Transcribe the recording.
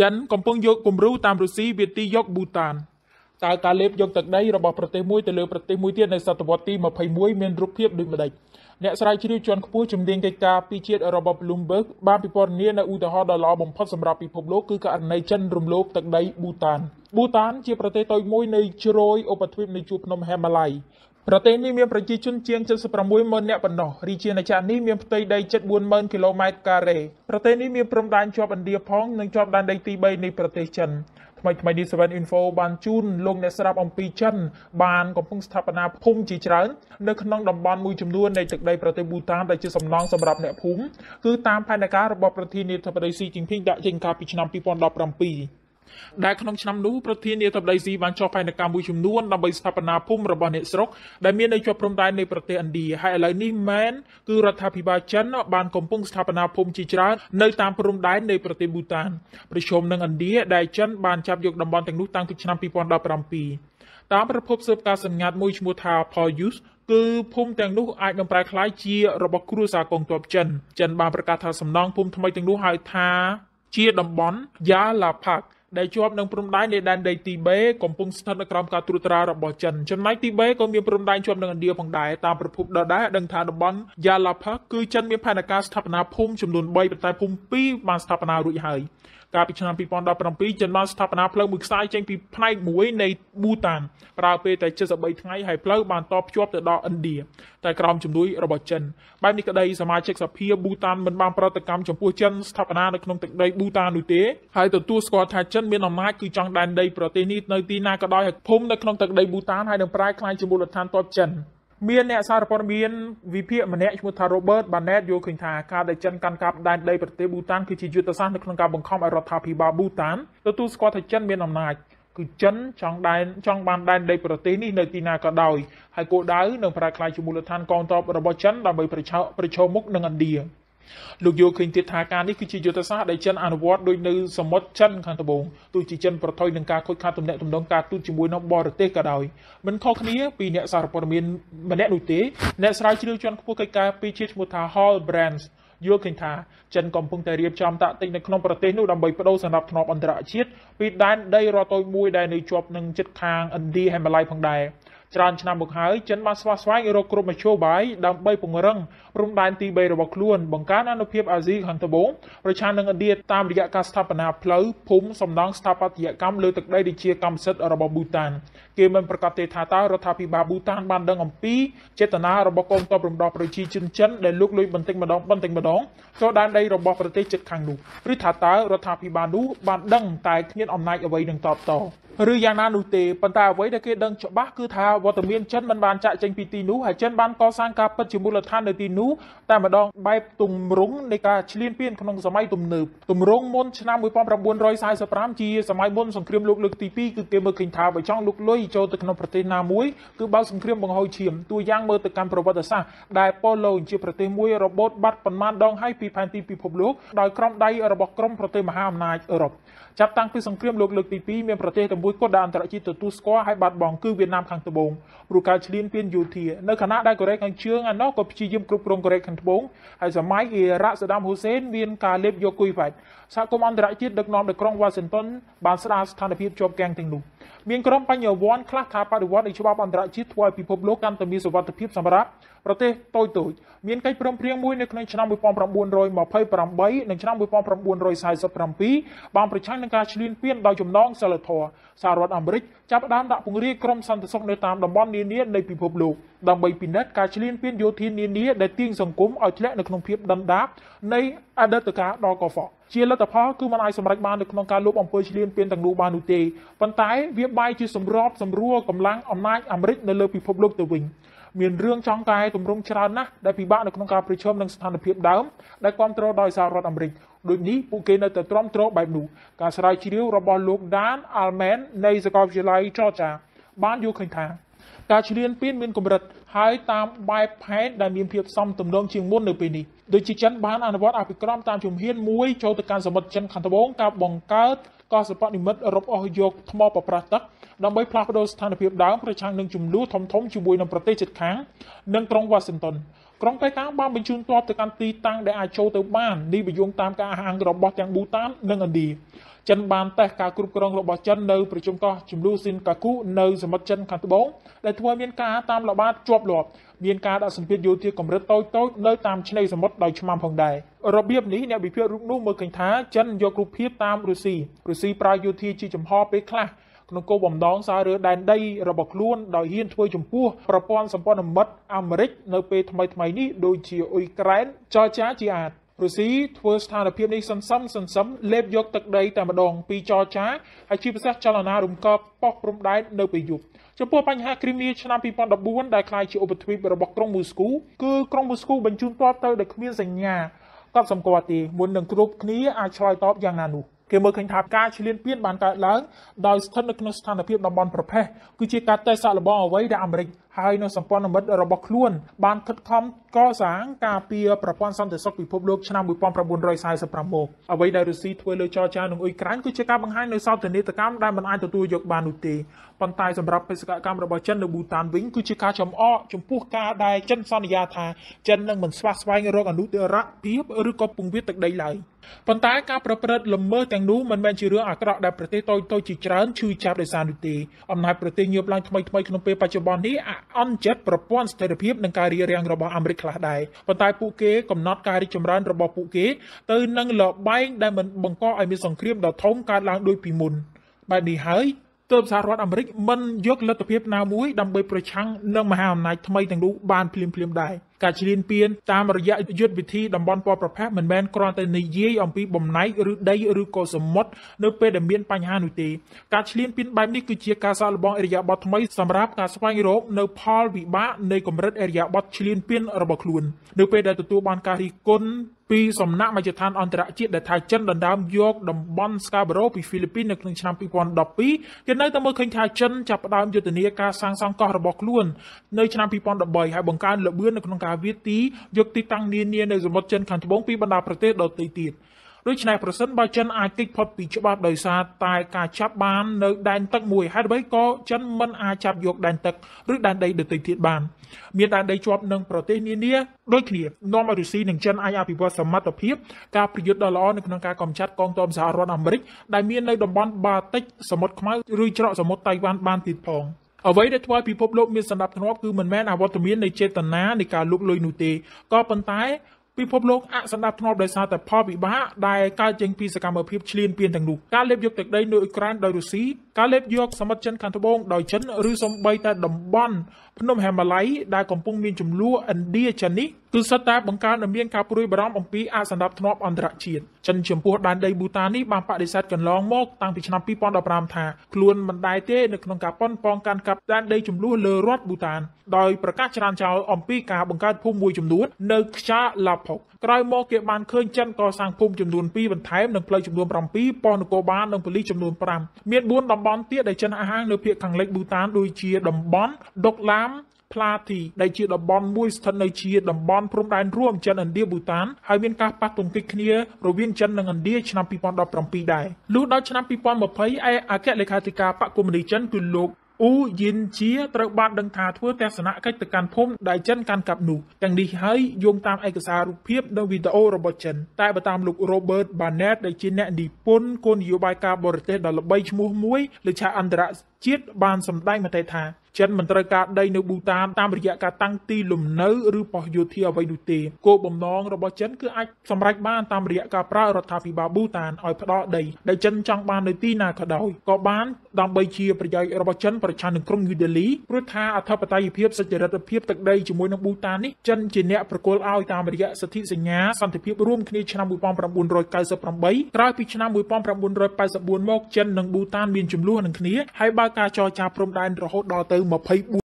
ចិនកំពុងយកគំរូតាមរុស្ស៊ីវាទីយកប៊ូតានតើការលេបយកទឹកដីរបស់ប្រទេសមួយទៅលើប្រទេសមួយទៀតនៅសតវត្សទី21មានរូបភាពដូចម្ដេចអ្នកស្រាវជ្រាវជាន់ខ្ពស់ជំនាញកិច្ចការពីជាតិរបស់ Bloomberg បានពិពណ៌នានៅឧទាហរណ៍ដ៏ល្អបំផុតសម្រាប់ពិភពលោកគឺករណីចិនរំលោភទឹកដីប៊ូតានប៊ូតាន ជាប្រទេសតូចមួយនៅជ្រោយឧបទ្វីបនៃជួរភ្នំហេម៉ាឡៃប្រទេសនេះមានប្រជាជនជាង76ម៉ឺននាក់ប៉ុណ្ណោះរាជាណាចក្រនេះមានផ្ទៃដីជិត40000គីឡូម៉ែត្រការ៉េប្រទេសនេះមានព្រំដែនជាប់ឥណ្ឌាផងនិងជាប់ដែនដីទី3នៃប្រទេសចិនថ្មីថ្មីនេះ Seven Info បានជូនលោកអ្នកស្រាប់អំពីចិនបានកំពុងស្ថាបនាភូមិជាច្រើននៅក្នុងតំបន់មួយចំនួននៃទឹកដីប្រទេសប៊ូតានដែលជាសំណង់សម្រាប់អ្នកភូមិគឺតាមផែនការរបស់ប្រធានាធិបតីស៊ីជីនភីងដាក់ចេញកាលពីឆ្នាំ2017ដែលក្នុងឆ្នាំនោះប្រធាននាយដ្ឋមន្ត្រីស៊ីបានចុះផែនការមួយចំនួនដើម្បីស្ថាបនាភូមិរបស់អ្នកស្រុកដែលមាននៅជាប់ព្រំដែននៃប្រទេសឥណ្ឌាហើយឥឡូវនេះមែនគឺរដ្ឋាភិបាលចិនបានកំពុងស្ថាបនាភូមិជាច្រើននៅតាមព្រំដែននៃប្រទេសប៊ូតានប្រជុំនឹងឥណ្ឌាដែលចិនបានចាប់យកតំបន់ទាំងនោះតាំងពីឆ្នាំ2017តាមប្រភពស៊ើបការណ៍សម្ងាត់មួយឈ្មោះថា Poyus គឺភូមិទាំងនោះអាចនឹងប្រែក្លាយជារបស់គ្រួសារកងទ័ពចិនចិនបានប្រកាសថាសំណងភូមិថ្មីទាំងនោះហៅថា ជាតំបន់យ៉ាឡាផាក់ដែលជាប់នឹងព្រំដែននៃដែនដីទីបេកំពុងស្ថិតនៅក្រោមការត្រួតត្រារបស់ចិនចំណែកទីបេក៏មានព្រំដែនជាប់នឹងឥណ្ឌាផងដែរតាមប្រភពដដែលដឹងថាតំបន់យ៉ាឡាផាគឺចិនមានផែនការស្ថាបនាភូមិចំនួន3ប៉ុន្តែភូមិ2បានស្ថាបនារួចហើយកាលពីឆ្នាំ2017ចិនបានស្ថាបនាផ្លូវមួយខ្សែចេញពីផ្នែកមួយនៃប៊ូតានប្រើពេលតែ73ថ្ងៃហើយផ្លូវបានតភ្ជាប់ទៅដល់ឥណ្ឌាតែក្រោមជំនួយរបស់ចិនបែបនេះក្តីសមាជិកសភាប៊ូតានមិនបានប្រតិកម្មចំពោះចិនស្ថាបនានៅក្នុងទឹកដីប៊ូតាននោះទេហើយទទួលស្គាល់ថាចិនចិនមានអំណាចគឺចង់ដែនដីប្រទេសនេះនៅទីណាក៏ដោយភូមិនៅក្នុងទឹកដីប៊ូតានហើយនឹងប្រែក្លាយជាមូលដ្ឋានទ័ពចិនមានអ្នកសារព័ត៌មានវិភាគម្នាក់ឈ្មោះថា Robert Barnett យល់ឃើញថាការដែលចិនកាន់កាប់ដែនដីប្រទេសប៊ូតានគឺជាយុទ្ធសាស្ត្រនៅក្នុងការបង្ខំឲ្យរដ្ឋាភិបាលប៊ូតានទទួលស្គាល់ថាចិនមានអំណាចគឺចិនចង់ដែនចង់បានដែនដីប្រទេសនេះនៅទីណាក៏ដោយហើយគោលដៅនឹងប្រែក្លាយជាមូលដ្ឋានកងទ័ពរបស់ចិនដើម្បីប្រឆោប្រឈមមុខនឹងឥណ្ឌាលោកយល់ឃើញទៀតថាការនេះគឺជាយុទ្ធសាស្ត្រដែលចិនអនុវត្តដោយនៅសមុទ្រចិនខាងត្បូងទោះជាចិនប្រថុយនឹងការខូចខាតទំនាក់ទំនងការទូតជាមួយនៅបរទេសក៏ដោយមិនខុសគ្នាពីអ្នកសារព័ត៌មានម្នាក់នោះទេអ្នកស្រាវជ្រាវជាន់ខ្ពស់កិច្ចការពីជាតិឈ្មោះថា Hall Brands យល់ឃើញថាចិនកំពុងតែរៀបចំតាក់ទិញនៅក្នុងប្រទេសនោះដើម្បីបដូរសណ្ដាប់ធ្នាប់អន្តរជាតិពីដែនដីរតូចមួយដែលនៅជាប់នឹងជិតខាងឥណ្ឌាហិមាល័យផងដែរច្រើនឆ្នាំមកហើយចិនបានស្វាស្វែងរកគ្រប់មធ្យោបាយដើម្បីពង្រឹងព្រំដែនទី3របស់ខ្លួន បង្កើនអនុភាពអាស៊ីខាងត្បូងប្រឆាំងនឹងឥណ្ឌាតាមរយៈការស្ថាបនាផ្លូវភូមិសំណង់ស្ថាបត្យកម្មលើទឹកដីដែលជាកម្មសិទ្ធិរបស់ប៊ូតានគេមិនប្រកាសទេថាតើរដ្ឋាភិបាលប៊ូតានបានដឹងអំពីចេតនារបស់កងទ័ពរំដោះប្រជាជនចិនដែលលួចលុយបន្តិចម្ដងបន្តិចម្ដងចូលដែនដីរបស់ប្រទេសជិតខាងនោះឬថាតើរដ្ឋាភិបាលនោះបានដឹងតែគ្មានអំណាចអ្វីនឹងតបតឬយ៉ាងណានោះទេប៉ុន្តែអ្វីដែលគេដឹងច្បាស់គឺថាវត្តមានចិនមិនបានចាក់ចេញពីទីនោះហើយចិនបានកសាងការពិតជាមូលដ្ឋាននៅទីនោះតែម្ដងបែបទម្រង់នៃការឈ្លានពានក្នុងសម័យទំនើបទម្រង់មុនឆ្នាំ1945ជាសម័យមុនសង្គ្រាមលោកលើកទី2គឺគេមើលឃើញថាបើចង់លុកលុយចូលទៅក្នុងប្រទេសណាមួយគឺបើសង្គ្រាមបង្ហូរឈាមតួយ៉ាងមើលទៅកាន់ប្រវត្តិសាស្ត្រដែលប៉ូឡូជាប្រទេសមួយរបូតបាត់ប៉ុន្មានដងហើយពីផែនទីពិភពលោកដោយក្រុមដៃរបស់ក្រុមប្រទេសមហាអំណាចអឺរ៉ុបចាប់តាំងពីសង្គ្រាមលោកលើកទី2មានប្រទេសទាំងមួយគត់ដែលអន្តរជាតិទទួលស្គាល់ហើយបាត់បង់គឺវៀតណាមខាងត្បូងព្រោះការឈ្លានពានយោធានៅខណៈដែលកូរ៉េខាងជើងអានោះក៏ព្យាយាមគ្រប់គ្រងកូរ៉េខាងត្បូងហើយសម័យអ៊ីរ៉ាក់សាដាមហ៊ូសេនមានការលេបយកគុយវ៉ាច់សហគមន៍អន្តរជាតិដឹកនាំដោយក្រុងវ៉ាស៊ីនតោនបានស្ដារស្ថានភាពជាប់គាំងទាំងនោះមានក្រុមបញ្ញវន្តខ្លះថាបដិវត្តនៃច្បាប់អន្តរជាតិធ្វើឲ្យពិភពលោកកាន់តែមានសុវត្ថិភាពសម្រាប់ប្រទេសតូចតូចមានកិច្ចព្រមព្រៀងមួយនៅក្នុងឆ្នាំ1928និងឆ្នាំ1947បានប្រឆាំងនឹងការឈ្លានពានដោយចំណងសិលធម៌សហរដ្ឋអាមេរិកចាប់ផ្ដើមដាក់ពង្រាយក្រុមសន្តិសុខនៅតាមតំបន់នានានៃពិភពលោកដើម្បីពិនិត្យការឈ្លានពានយោធានានាដែលទាញសង្គមឲ្យធ្លាក់នៅក្នុងភាពដិនដាបនៃអតីតកាលដ៏កខ្វក់ជាលទ្ធផលគឺมันអាចសម្រេចបាននៅក្នុងការលុបអំពើឈ្លានពានទាំងនោះបាននោះទេប៉ុន្តែវាបែរជាសម្របសម្រួលកម្លាំងអំណាចអាមេរិកនៅលើពិភពលោកទៅវិញមានរឿងចង់កែតម្រង់ច្រើនណាស់ដែលពិបាកនៅក្នុងការប្រឈមនឹងស្ថានភាពដើមដែលគ្រប់គ្រងដោយសាររដ្ឋអាមេរិកដូចនេះពួកគេនៅតែទ្រាំទ្របែបនោះការស្រាវជ្រាវរបស់លោកដានអាល់មែននៃសាកលវិទ្យាល័យ Georgia បានយល់ឃើញថាការឈ្លានពាន មានកម្រិត ហើយតាមបែបផែនដែលមានភាពសមទំនងជាងមុននៅពេលនេះដូចជាចិនបានអនុវត្តអភិក្រមតាមជំហានមួយចូលទៅកាន់សមុទ្រចិនខាងត្បូងការបង្កើតកោះសិប្បនិមិត្តរបអស់យកថ្មប្រប្រាស់ទឹកដើម្បីផ្លាស់ប្តូរស្ថានភាពដើមប្រឆាំងនឹងចំនួនធំធំជាមួយនឹងប្រទេសជិតខាងនិងក្រុងវ៉ាស៊ីនតោនក្រុងតេតាំងបានបញ្ជូនទ័ពទៅកាន់ទីតាំងដែលអាចចូលទៅបាននេះបយងតាមការអះអាងរបស់ទាំងប៊ូតាននិងឥណ្ឌាចិនបានតេស្តការគ្រប់គ្រងរបស់ចិននៅប្រជុំកោះចំនួនស៊ីនកាគូនៅសមុទ្រចិនខាងត្បូងដែលធ្វើមានការតាមល្បាតជាប់លាប់មានការដាក់សម្ពាធយោធាកម្រិតតូចតូចនៅតាមឆ្នេរសមុទ្រដោយឆ្មាំផងដែររបៀបនេះអ្នកវិភាគរូបនោះមើលឃើញថា ចិនយករូបភាពតាមរុស្ស៊ីរុស្ស៊ីប្រើយោធាជាចំហពេលខ្លះក្នុងគោលបំណងសាររើសដែនដីរបស់ខ្លួនដោយហ៊ានធ្វើចំពោះប្រព័ន្ធសម្ព័ន្ធមិត្តអាមេរិកនៅពេលថ្មីៗនេះដូចជាអ៊ុយក្រែនចរចាជាអាចរុស្ស៊ីធ្វើស្ថានភាពនេះសន្សំសន្សំលេបយកទឹកដីតែម្ដងពីចរចាហើយជាពិសេសចលនារំកាប់ប៉ោះព្រំដែននៅពេលយប់ចំពោះបញ្ហាគ្រីមៀឆ្នាំ2014ដែលคล้ายជាឧបទ្វីបរបស់ក្រុងមូស្គូគឺក្រុងមូស្គូបញ្ជូនទ័ពទៅដោយគ្មានសញ្ញាកត់សម្គាល់ទេមុននឹងគ្រប់គ្នាអាចឆ្លើយតបយ៉ាងណានោះគេមើលឃើញថាការឈ្លានពានបានកើតឡើងដោយស្ថិតនៅក្នុងស្ថានភាពតំបន់ប្រភេទគឺជាការតេស្តសាកល្បងអ្វីដែលអាមេរិកហើយនៅសម្ព័ន្ធមិត្តរបស់ខ្លួនបានខិតខំកសាង ការពារប្រព័ន្ធសន្តិសុខពិភពលោកឆ្នាំ1946អ្វីដែលរុស្ស៊ីធ្វើលើចរចានឹងអ៊ុយក្រែនគឺជាការបង្ហាញនៅសោតនីតកម្មដែលមិនអាចទទួលយកបាននោះទេប៉ុន្តែសម្រាប់បេសកកម្មរបស់ចិននៅប៊ូតានវិញគឺជាការចំអកចំពោះការដែលចិនសន្យាថាចិននឹងមិនស្វះស្វែងរកអនុត្តរភាពឬក៏ពង្រាយទឹកដីឡើយ។ប៉ុន្តែការប្រព្រឹត្តល្មើសទាំងនោះមិនមែនជារឿងអាក្រក់ដែលប្រទេសតូចតូចជាច្រើនឈឺចាប់ដោយសារនោះទេអំណាចប្រទេសញើបឡើងថ្មីថ្មីក្នុងពេលបច្ចុប្បន្ននេះអន់ចិត្តប្រព័ន្ធស្ថិរភាពនិងការរៀបរៀងរបស់អាមេរិកខ្លះដែរប៉ុន្តែពួកគេកំណត់ការរីកចម្រើនរបស់ពួកគេទៅនឹងលបែងដែលមិនបង្កឲ្យមានសង្គ្រាមដ៏ធំកើតឡើងដោយពីមុនបែបនេះហើយទើបសហរដ្ឋអាមេរិកមិនយកលទ្ធភាពណាមួយដើម្បីប្រឆាំងនឹងមហាអំណាចថ្មីទាំងនោះបានភ្លាមៗដែរការឈ្លានពានតាមរយៈយុទ្ធវិធីតំបន់ពណ៌ប្រផេះមិនមែនគ្រាន់តែនិយាយអំពីបំណែកឬដីឬក៏សមុទ្រនៅពេលដែលមានបញ្ហានោះទេការឈ្លានពានបែបនេះគឺជាការសាកល្បងអេរីយ៉ាបតថ្មីសម្រាប់ការស្វែងរក នៅផលវិបាកនៃកម្រិតអេរីយ៉ាបតឈ្លានពានរបស់ខ្លួននៅពេលដែលទទួលបានការរិះគន់ពីសំណាក់មជ្ឈដ្ឋានអន្តរជាតិដែលថាចិនដណ្ដើមយកតំបន់ Scarborough ពីហ្វីលីពីននៅក្នុងឆ្នាំ2012គេនៅតែមើលឃើញថាចិនចាប់ផ្ដើមយុទ្ធនាការសាងសង់កោះរបស់ខ្លួននៅឆ្នាំ2013ហើយបង្កើនល្បឿននៅក្នុងការការវាទីយកទីតាំងនានានៅសមុទ្រចិនខាងត្បូងពីបណ្ដាប្រទេស ដទៃទៀតដូច្នេះប្រសិនបើចិនអាចគេចផុតពីច្បាប់ដោយសារតែការចាប់បាននៅដែនទឹកមួយហេតុអ្វីក៏ចិនមិនអាចចាប់យកដែនទឹកឬដែនដីដទៃទៀតបាន មានដែនដីជាប់នឹងប្រទេសនានាដូចគ្នានាំឲ្យរុស្ស៊ីនិងចិនអាចអភិវឌ្ឍសមត្ថភាពការប្រយុទ្ធដ៏ល្អនៅក្នុងការកម្ចាត់កងទ័ពសហរដ្ឋអាមេរិក ដែលមាននៅតំបន់បាតិចសមុទ្រខ្មៅឬច្រកសមុទ្រតៃវ៉ាន់បានទៀតផង។អ្វីដែលធ្វើឲ្យពិភពលោកមានសណ្ដាប់ធ្នាប់គឺមិនមែនអវត្តមាននៃចេតនានៃការលុកលុយនោះទេក៏ប៉ុន្តែពិភពលោកអសន្តាប់ធ្នាប់ដោយសារតែផលវិបាកដែលកើតចេញពីសកម្មភាពឈ្លានពានទាំងនោះការលេបយកទឹកដីនៅអ៊ុយក្រែនដោយរុស្ស៊ីការលេបយកសមុទ្រចិនខាងត្បូងដោយចិនឬសូម្បីតែតំបន់ភ្នំហេម៉ាល័យដែលកំពុងមានចំនួនឥណ្ឌាចិននេះគឺសិតតែបង្កើនឲ្យមានការព្រួយបារម្ភអំពីអសន្តិភាពអន្តរជាតិចិនចំពោះដែនដីប៊ូតាននេះបានបដិសេធកន្លងមកតាំងពីឆ្នាំ2015ថាខ្លួនមិនដែរទេនៅក្នុងការប៉ុនប៉ងកាន់កាប់ដែនដីចំនួនលើរដ្ឋប៊ូតានដោយប្រកាសច្រានចោលអំពីការបង្កើតភូមិមួយចំនួននៅខ្យាឡាផុកក្រោយមកគេបានឃើញចិនកសាងភូមិចំនួន2បន្ថែមនិងផ្លូវចំនួន7ប៉ុស្តិ៍នគរបាលនិងប៉ូលីសចំនួន5មាន4តំបន់ទៀតដែលចិនអះអាងនៅភាគខាងលិចប៊ូតានដូចជាតំបន់ដុកឡាមផ្លាទីដែលជាតំបន់មួយស្ថិតនៅជាតំបន់ព្រំដែនរួមចិនឥណ្ឌាប៊ូតានហើយមានការប៉ះទង្គិចគ្នារវាងចិននិងឥណ្ឌាឆ្នាំ2017ដែរលុះដល់ឆ្នាំ2020ឯអគ្គលេខាធិការបកគមនីចិនគឺលោកអ៊ូយិនជាត្រូវបានដឹងថាធ្វើទស្សនកិច្ចទៅកាន់ភូមិដែលចិនកាន់កាប់នោះទាំងនេះហើយយោងតាមឯកសាររូបភាពនិងវីដេអូរបស់ចិនតែបើតាមលោក Robert Barnett ដែលជាអ្នកនិពន្ធគោលនយោបាយការបរទេសដ៏ល្បីឈ្មោះមួយលើឆាកអន្តរជាតិបានសម្ដែងមតិថាចិនមិនត្រូវការដីនៅប៊ូតានតាមរយៈការតាំងទីលំនៅឬប៉ុស្តិ៍យោធាអ្វីនោះទេគោលបំណងរបស់ចិនគឺអាចសម្រេចបានតាមរយៈការប្រើរដ្ឋាភិបាលប៊ូតានឲ្យផ្ដោតដីដែលចិនចង់បាននៅទីណាក៏ដោយក៏បានដើម្បីជាប្រយោជន៍របស់ចិនប្រឆាំងនឹងក្រុងញូដេលីព្រោះថាអធិបតេយ្យភាពសេចក្ដីភាពទឹកដីជាមួយនឹងប៊ូតាននេះចិនជាអ្នកប្រគល់ឲ្យតាមរយៈសិទ្ធិសញ្ញាសន្តិភាពរួមគ្នាឆ្នាំ1998ក្រោយពីឆ្នាំ1984មកចិននិងប៊ូតានមានចំនួននឹងគ្នាហើយបើការចរចាព្រំដែនរហូតដល់ទៅ24